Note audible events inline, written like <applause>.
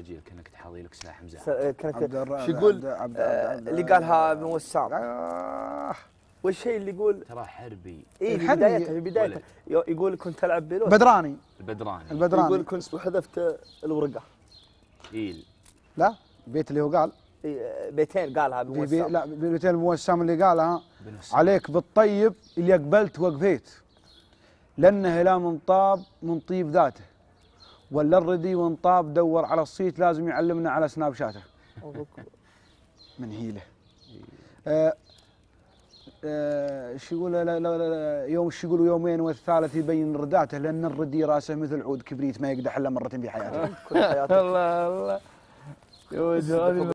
اجيل كانك تحاضي لك ساعه آه، حمزه كانك شو يقول آه، اللي قالها ابن وسام آه. والشيء اللي يقول ترى حربي اي إيه، في بدايته في بدايته يقول كنت العب بلوت البدراني البدراني البدراني يقول كنت حذفت الورقه ايل لا بيت اللي هو قال إيه، بيتين قالها ابن وسام بي لا بيتين ابن وسام اللي قالها عليك بالطيب اللي اقبلت وقفيت لانه لا من طاب من طيب ذاته ولا الردي وانطاب دور على الصيت لازم يعلمنا على سناب شاته <laughs> من هيله آه آه شو يقول يوم شو يقولوا يومين والثالث يبين رداته لان الردي راسه مثل عود كبريت ما يقدح الا مرتين حياته <laughs> <laughs> الله الله